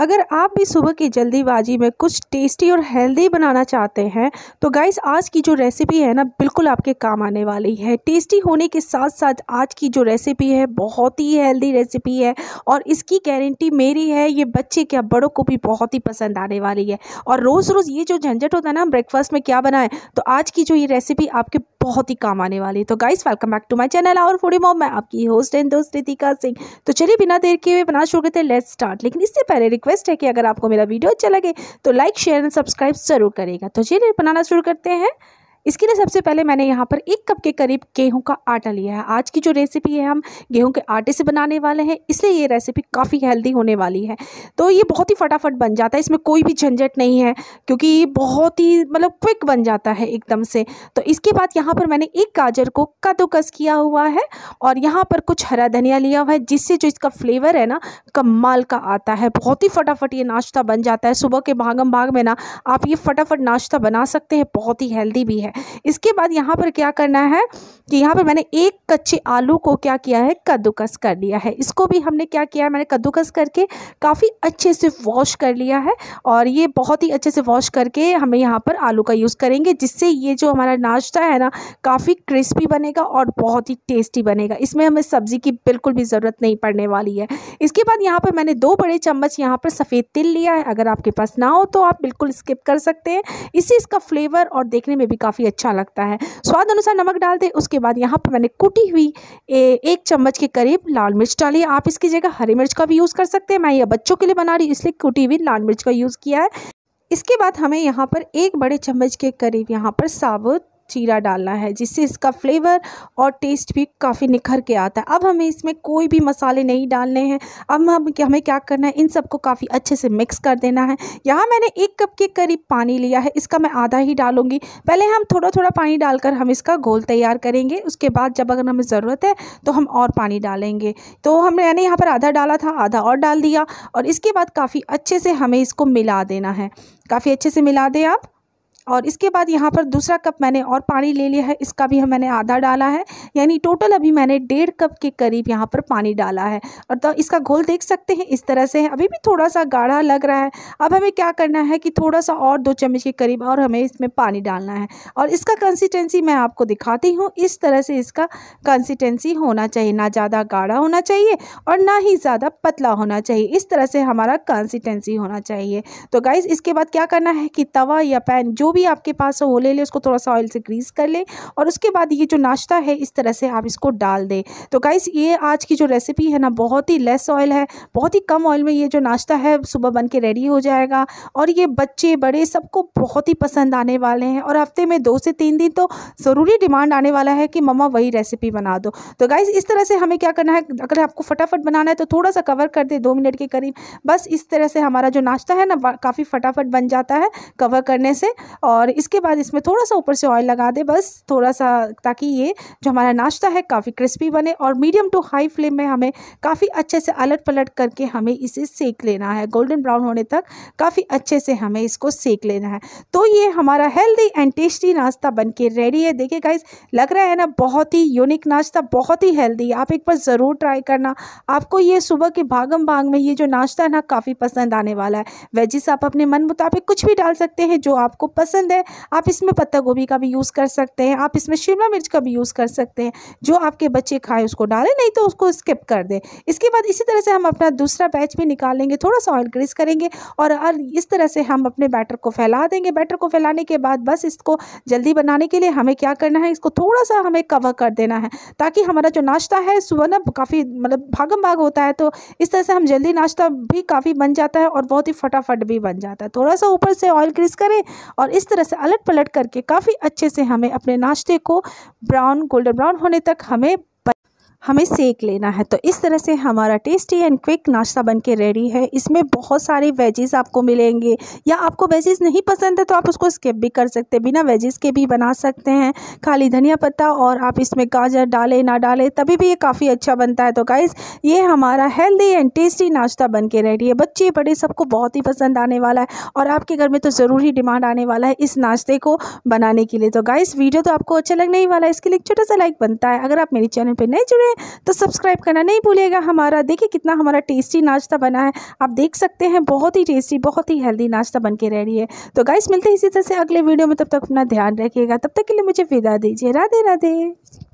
अगर आप भी सुबह की जल्दीबाजी में कुछ टेस्टी और हेल्दी बनाना चाहते हैं तो गाइस आज की जो रेसिपी है ना बिल्कुल आपके काम आने वाली है टेस्टी होने के साथ साथ आज की जो रेसिपी है बहुत ही हेल्दी रेसिपी है और इसकी गारंटी मेरी है ये बच्चे क्या बड़ों को भी बहुत ही पसंद आने वाली है और रोज़ रोज़ ये जो झंझट होता है ना ब्रेकफास्ट में क्या बनाएं तो आज की जो ये रेसिपी आपके बहुत ही काम आने वाली है तो guys welcome back to my channel और फूडी मॉम मैं आपकी होस्ट एंड दोस्त रितिका सिंह तो चलिए बिना देर के बना शुरू करते हैं लेट्स स्टार्ट लेकिन इससे पहले रिक्वेस्ट है कि अगर आपको मेरा वीडियो अच्छा लगे तो लाइक शेयर एंड सब्सक्राइब जरूर करेगा तो चलिए बनाना शुरू करते हैं इसके लिए सबसे पहले मैंने यहाँ पर एक कप के करीब गेहूँ का आटा लिया है आज की जो रेसिपी है हम गेहूँ के आटे से बनाने वाले हैं इसलिए ये रेसिपी काफ़ी हेल्दी होने वाली है तो ये बहुत ही फटाफट बन जाता है इसमें कोई भी झंझट नहीं है क्योंकि ये बहुत ही मतलब क्विक बन जाता है एकदम से तो इसके बाद यहाँ पर मैंने एक गाजर को कदोकस किया हुआ है और यहाँ पर कुछ हरा धनिया लिया हुआ है जिससे जो इसका फ्लेवर है ना कमाल का आता है बहुत ही फटाफट ये नाश्ता बन जाता है सुबह के भागम भाग में ना आप ये फटाफट नाश्ता बना सकते हैं बहुत ही हेल्दी भी है इसके बाद यहाँ पर क्या करना है कि यहाँ पर मैंने एक कच्चे आलू को क्या किया है कद्दूकस कर लिया है इसको भी हमने क्या किया है मैंने कद्दूकस करके काफ़ी अच्छे से वॉश कर लिया है और ये बहुत ही अच्छे से वॉश करके हमें यहाँ पर आलू का यूज़ करेंगे जिससे ये जो हमारा नाश्ता है ना काफ़ी क्रिस्पी बनेगा और बहुत ही टेस्टी बनेगा इसमें हमें सब्ज़ी की बिल्कुल भी ज़रूरत नहीं पड़ने वाली है इसके बाद यहाँ पर मैंने दो बड़े चम्मच यहाँ पर सफ़ेद तिल लिया है अगर आपके पास ना हो तो आप बिल्कुल स्किप कर सकते हैं इससे इसका फ्लेवर और देखने में भी काफ़ी काफ़ी अच्छा लगता है स्वाद अनुसार नमक डाल दें उसके बाद यहाँ पर मैंने कुटी हुई ए, एक चम्मच के करीब लाल मिर्च डाली आप इसकी जगह हरी मिर्च का भी यूज़ कर सकते हैं मैं यह बच्चों के लिए बना रही इसलिए कुटी हुई लाल मिर्च का यूज़ किया है इसके बाद हमें यहाँ पर एक बड़े चम्मच के करीब यहाँ पर साबुत जीरा डालना है जिससे इसका फ्लेवर और टेस्ट भी काफ़ी निखर के आता है अब हमें इसमें कोई भी मसाले नहीं डालने हैं अब हम हमें क्या करना है इन सबको काफ़ी अच्छे से मिक्स कर देना है यहाँ मैंने एक कप के करीब पानी लिया है इसका मैं आधा ही डालूंगी पहले हम थोड़ा थोड़ा पानी डालकर हम इसका घोल तैयार करेंगे उसके बाद जब अगर हमें ज़रूरत है तो हम और पानी डालेंगे तो हमने मैंने यहाँ पर आधा डाला था आधा और डाल दिया और इसके बाद काफ़ी अच्छे से हमें इसको मिला देना है काफ़ी अच्छे से मिला दें आप और इसके बाद यहाँ पर दूसरा कप मैंने और पानी ले लिया है इसका भी मैंने आधा डाला है यानी टोटल अभी मैंने डेढ़ कप के करीब यहाँ पर पानी डाला है और तो इसका घोल देख सकते हैं इस तरह से है अभी भी थोड़ा सा गाढ़ा लग रहा है अब हमें क्या करना है कि थोड़ा सा और दो चम्मच के करीब और हमें इसमें पानी डालना है और इसका कंसिस्टेंसी मैं आपको दिखाती हूँ इस तरह से इसका कंसिस्टेंसी होना चाहिए ना ज़्यादा गाढ़ा होना चाहिए और ना ही ज़्यादा पतला होना चाहिए इस तरह से हमारा कंसिस्टेंसी होना चाहिए तो गाइज़ इसके बाद क्या करना है कि तवा या पैन जो भी भी आपके पास हो वो ले लें उसको थोड़ा सा ऑयल से ग्रीस कर लें और उसके बाद ये जो नाश्ता है इस तरह से आप इसको डाल दें तो गाइस ये आज की जो रेसिपी है ना बहुत ही लेस ऑयल है बहुत ही कम ऑयल में ये जो नाश्ता है सुबह बन के रेडी हो जाएगा और ये बच्चे बड़े सबको बहुत ही पसंद आने वाले हैं और हफ्ते में दो से तीन दिन तो ज़रूरी डिमांड आने वाला है कि मम्मा वही रेसिपी बना दो तो गाइज़ इस तरह से हमें क्या करना है अगर आपको फटाफट बनाना है तो थोड़ा सा कवर कर दे दो मिनट के करीब बस इस तरह से हमारा जो नाश्ता है ना काफ़ी फटाफट बन जाता है कवर करने से और इसके बाद इसमें थोड़ा सा ऊपर से ऑयल लगा दें बस थोड़ा सा ताकि ये जो हमारा नाश्ता है काफ़ी क्रिस्पी बने और मीडियम टू हाई फ्लेम में हमें काफ़ी अच्छे से अलट पलट करके हमें इसे सेक लेना है गोल्डन ब्राउन होने तक काफ़ी अच्छे से हमें इसको सेक लेना है तो ये हमारा हेल्दी एंड टेस्टी नाश्ता बन के रेडी है देखिए गाइज लग रहा है ना बहुत ही यूनिक नाश्ता बहुत ही हेल्दी आप एक बार ज़रूर ट्राई करना आपको ये सुबह के भागम भाग में ये जो नाश्ता है ना काफ़ी पसंद आने वाला है वेजिस आप अपने मन मुताबिक कुछ भी डाल सकते हैं जो आपको पसंद पसंद है आप इसमें पत्ता गोभी का भी यूज़ कर सकते हैं आप इसमें शिमला मिर्च का भी यूज़ कर सकते हैं जो आपके बच्चे खाएँ उसको डालें नहीं तो उसको स्किप कर दें इसके बाद इसी तरह से हम अपना दूसरा बैच भी निकालेंगे थोड़ा सा ऑयल ग्रीस करेंगे और इस तरह से हम अपने बैटर को फैला देंगे बैटर को फैलाने के बाद बस इसको जल्दी बनाने के लिए हमें क्या करना है इसको थोड़ा सा हमें कवर कर देना है ताकि हमारा जो नाश्ता है सुबह ना काफ़ी मतलब भागम भाग होता है तो इस तरह से हम जल्दी नाश्ता भी काफ़ी बन जाता है और बहुत ही फटाफट भी बन जाता है थोड़ा सा ऊपर से ऑयल ग्रीस करें और इस तरह से अलट पलट करके काफ़ी अच्छे से हमें अपने नाश्ते को ब्राउन गोल्डन ब्राउन होने तक हमें हमें सेक लेना है तो इस तरह से हमारा टेस्टी एंड क्विक नाश्ता बन के रेडी है इसमें बहुत सारे वेजेस आपको मिलेंगे या आपको वेजेस नहीं पसंद है तो आप उसको स्किप भी कर सकते हैं बिना वेजेस के भी बना सकते हैं खाली धनिया पत्ता और आप इसमें गाजर डालें ना डालें तभी भी ये काफ़ी अच्छा बनता है तो गाइज़ ये हमारा हेल्दी एंड टेस्टी नाश्ता बन के रेडी है बच्चे बड़े सबको बहुत ही पसंद आने वाला है और आपके घर में तो ज़रूर ही डिमांड आने वाला है इस नाश्ते को बनाने के लिए तो गाइज़ वीडियो तो आपको अच्छा लगने ही वाला है इसके लिए छोटा सा लाइक बनता है अगर आप मेरे चैनल पर नहीं जुड़े हैं तो सब्सक्राइब करना नहीं भूलिएगा हमारा देखिए कितना हमारा टेस्टी नाश्ता बना है आप देख सकते हैं बहुत ही टेस्टी बहुत ही हेल्दी नाश्ता बन के रह रही है तो गाइस मिलते हैं इसी तरह से अगले वीडियो में तब तक अपना ध्यान रखिएगा तब तक के लिए मुझे विदा दीजिए राधे राधे